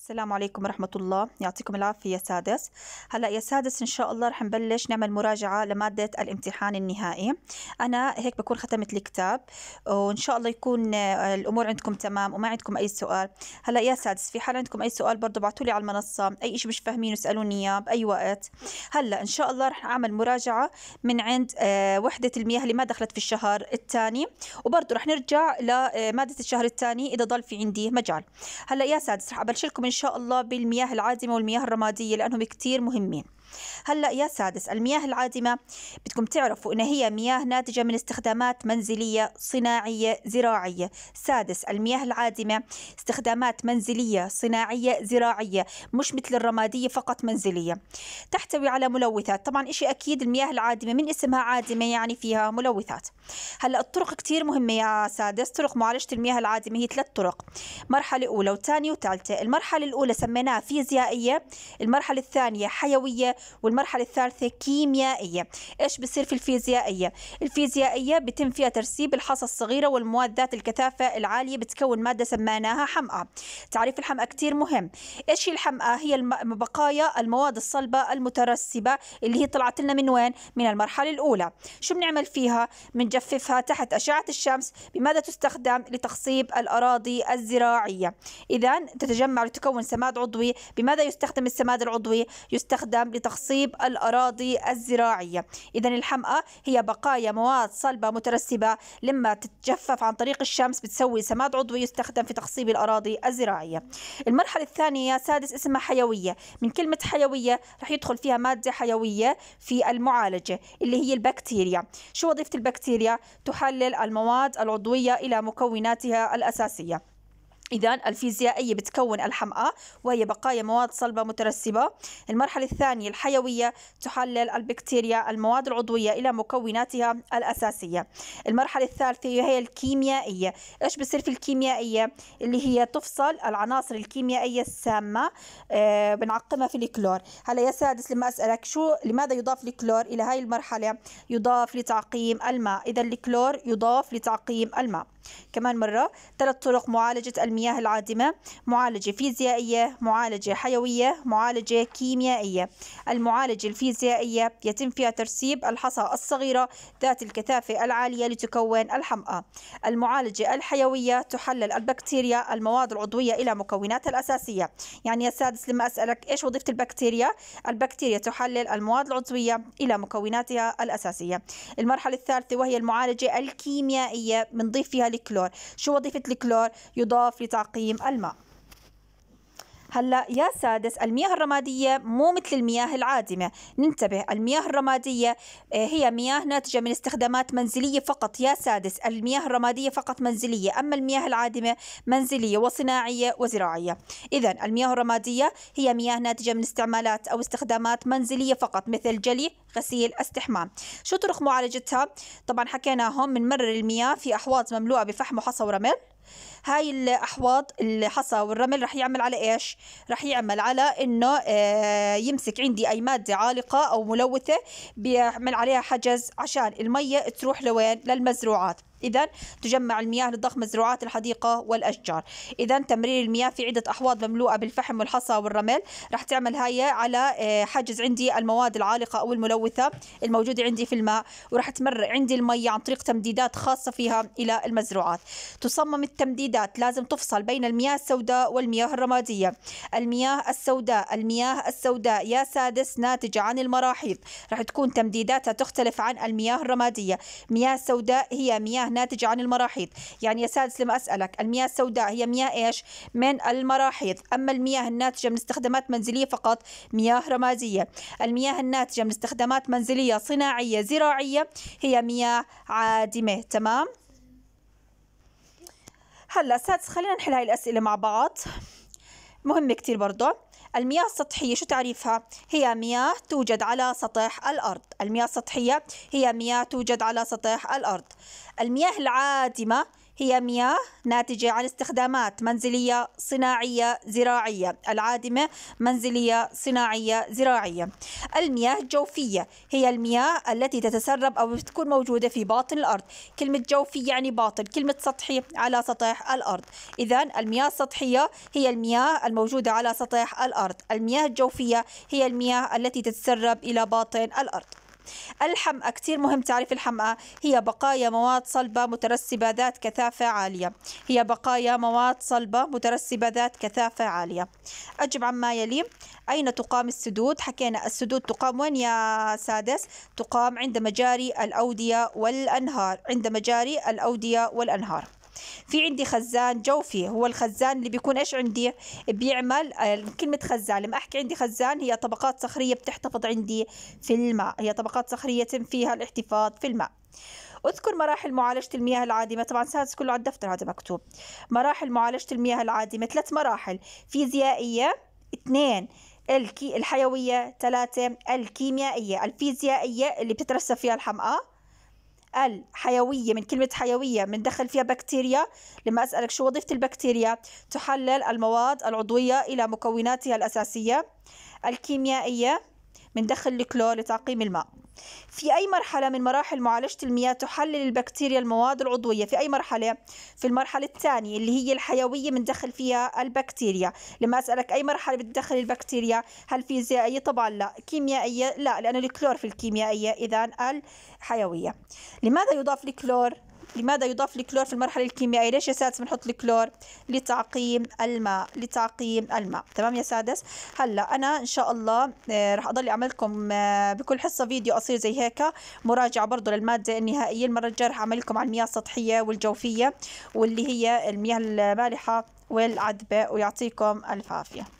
السلام عليكم ورحمة الله يعطيكم العافية يا سادس هلأ يا سادس إن شاء الله رح نبلش نعمل مراجعة لمادة الامتحان النهائي أنا هيك بكون ختمت الكتاب وإن شاء الله يكون آه، الأمور عندكم تمام وما عندكم أي سؤال هلأ يا سادس في حال عندكم أي سؤال برضه بعتوا لي على المنصة أي شيء مش فاهمينه اسألوني إياه بأي وقت هلأ إن شاء الله رح أعمل مراجعة من عند آه، وحدة المياه اللي ما دخلت في الشهر الثاني وبرضه رح نرجع لمادة آه، الشهر الثاني إذا ضل في عندي مجال هلأ يا سادس رح أبلش لكم إن شاء الله بالمياه العادمة والمياه الرمادية لأنهم كتير مهمين هلا يا سادس المياه العادمه بدكم تعرفوا ان هي مياه ناتجه من استخدامات منزليه صناعيه زراعيه سادس المياه العادمه استخدامات منزليه صناعيه زراعيه مش مثل الرماديه فقط منزليه تحتوي على ملوثات طبعا شيء اكيد المياه العادمه من اسمها عادمه يعني فيها ملوثات هلا الطرق كثير مهمه يا سادس طرق معالجه المياه العادمه هي ثلاث طرق مرحله اولى وثانيه وثالثه المرحله الاولى سميناها فيزيائيه المرحله الثانيه حيويه والمرحله الثالثه كيميائيه ايش بصير في الفيزيائيه الفيزيائيه بيتم فيها ترسيب الحصى الصغيره والمواد ذات الكثافه العاليه بتكون ماده سميناها حمأة تعريف الحمأة كتير مهم ايش هي الحمأة هي بقايا المواد الصلبه المترسبه اللي هي طلعت لنا من وين من المرحله الاولى شو بنعمل فيها بنجففها تحت اشعه الشمس بماذا تستخدم لتخصيب الاراضي الزراعيه اذا تتجمع لتكون سماد عضوي بماذا يستخدم السماد العضوي يستخدم لتخصيب تخصيب الأراضي الزراعية إذا الحمأة هي بقايا مواد صلبة مترسبة لما تتجفف عن طريق الشمس بتسوي سماد عضوي يستخدم في تخصيب الأراضي الزراعية المرحلة الثانية سادس اسمها حيوية من كلمة حيوية رح يدخل فيها مادة حيوية في المعالجة اللي هي البكتيريا شو وظيفة البكتيريا؟ تحلل المواد العضوية إلى مكوناتها الأساسية إذا الفيزيائية بتكون الحمأة وهي بقايا مواد صلبة مترسبة المرحلة الثانية الحيوية تحلل البكتيريا المواد العضوية إلى مكوناتها الأساسية المرحلة الثالثة هي الكيميائية إيش بصير في الكيميائية اللي هي تفصل العناصر الكيميائية السامة آه، بنعقمها في الكلور هلا يا سادس لما أسألك شو لماذا يضاف الكلور إلى هاي المرحلة يضاف لتعقيم الماء إذا الكلور يضاف لتعقيم الماء كمان مرة ثلاث طرق معالجة المياه العادمة معالجة فيزيائية معالجة حيوية معالجة كيميائية المعالجة الفيزيائية يتم فيها ترسيب الحصى الصغيرة ذات الكثافة العالية لتكون الحمأة المعالجة الحيوية تحلل البكتيريا المواد العضوية إلى مكوناتها الأساسية يعني يا سادس لما أسألك إيش وظيفة البكتيريا البكتيريا تحلل المواد العضوية إلى مكوناتها الأساسية المرحلة الثالثة وهي المعالجة الكيميائية بنضيف فيها الكلور شو وظيفة الكلور يضاف لتعقيم الماء هلا يا سادس المياه الرمادية مو مثل المياه العادمة ننتبه المياه الرمادية آه، هي مياه ناتجة من استخدامات منزلية فقط يا سادس المياه الرمادية فقط منزلية أما المياه العادمة منزلية وصناعية وزراعية إذا المياه الرمادية هي مياه ناتجة من استعمالات أو استخدامات منزلية فقط مثل جلي غسيل استحمام شو طرق معالجتها طبعا حكيناهم بنمرر المياه في أحواض مملوءة بفحم وحصى ورمل هاي الاحواض الحصى والرمل رح يعمل على ايش رح يعمل على انه آه، يمسك عندي اي ماده عالقه او ملوثه بيعمل عليها حجز عشان الميه تروح لوين للمزروعات إذا تجمع المياه لضخ مزروعات الحديقة والأشجار إذا تمرير المياه في عدة أحواض مملوءة بالفحم والحصى والرمل راح تعمل هاي على آه، حاجز عندي المواد العالقة أو الملوثة الموجودة عندي في الماء وراح تمر عندي المية عن طريق تمديدات خاصة فيها إلى المزروعات تصمم التمديدات لازم تفصل بين المياه السوداء والمياه الرمادية المياه السوداء المياه السوداء يا سادس ناتجة عن المراحيض راح تكون تمديداتها تختلف عن المياه الرمادية مياه سوداء هي مياه ناتجة عن المراحيض يعني يا سادس لما أسألك المياه السوداء هي مياه إيش من المراحيض أما المياه الناتجة من استخدامات منزلية فقط مياه رمادية المياه الناتجة من استخدامات منزلية صناعية زراعية هي مياه عادمة تمام هلا سادس خلينا نحل هاي الأسئلة مع بعض مهم كتير برضه المياه السطحية شو تعريفها؟ هي مياه توجد على سطح الأرض المياه السطحية هي مياه توجد على سطح الأرض المياه العادمة هي مياه ناتجة عن استخدامات منزلية صناعية زراعية العادمة منزلية صناعية زراعية المياه الجوفية هي المياه التي تتسرب أو تكون موجودة في باطن الأرض كلمة جوفي يعني باطن كلمة سطحي على سطح الأرض إذا المياه السطحية هي المياه الموجودة على سطح الأرض المياه الجوفية هي المياه التي تتسرب إلى باطن الأرض الحمأة كثير مهم تعريف الحمأة هي بقايا مواد صلبة مترسبة ذات كثافة عالية هي بقايا مواد صلبة مترسبة ذات كثافة عالية أجب عما يلي أين تقام السدود حكينا السدود تقام وين يا سادس تقام عند مجاري الأودية والأنهار عند مجاري الأودية والأنهار في عندي خزان جوفي هو الخزان اللي بيكون ايش عندي بيعمل آه، كلمة خزان لما احكي عندي خزان هي طبقات صخرية بتحتفظ عندي في الماء هي طبقات صخرية يتم فيها الاحتفاظ في الماء اذكر مراحل معالجة المياه العادمة طبعا سادس كله على الدفتر هذا مكتوب مراحل معالجة المياه العادمة ثلاث مراحل فيزيائية اثنين الحيوية ثلاثة الكيميائية الفيزيائية اللي بتترسب فيها الحمقى الحيوية من كلمة حيوية دخل فيها بكتيريا لما أسألك شو وظيفة البكتيريا تحلل المواد العضوية إلى مكوناتها الأساسية الكيميائية دخل الكلور لتعقيم الماء في أي مرحلة من مراحل معالجة المياه تحلل البكتيريا المواد العضوية في أي مرحلة؟ في المرحلة الثانية اللي هي الحيوية دخل فيها البكتيريا لما أسألك أي مرحلة بتدخل البكتيريا هل فيزيائية؟ طبعا لا كيميائية لا لأن الكلور في الكيميائية إذا الحيوية لماذا يضاف الكلور لماذا يضاف الكلور في المرحله الكيميائيه ليش يا سادس بنحط الكلور لتعقيم الماء لتعقيم الماء تمام يا سادس هلا انا ان شاء الله آه، راح اضل اعمل لكم آه، بكل حصه فيديو قصير زي هيك مراجعه برضه للماده النهائيه المره الجايه راح اعمل لكم على المياه السطحيه والجوفيه واللي هي المياه المالحه والعذبه ويعطيكم الف عافيه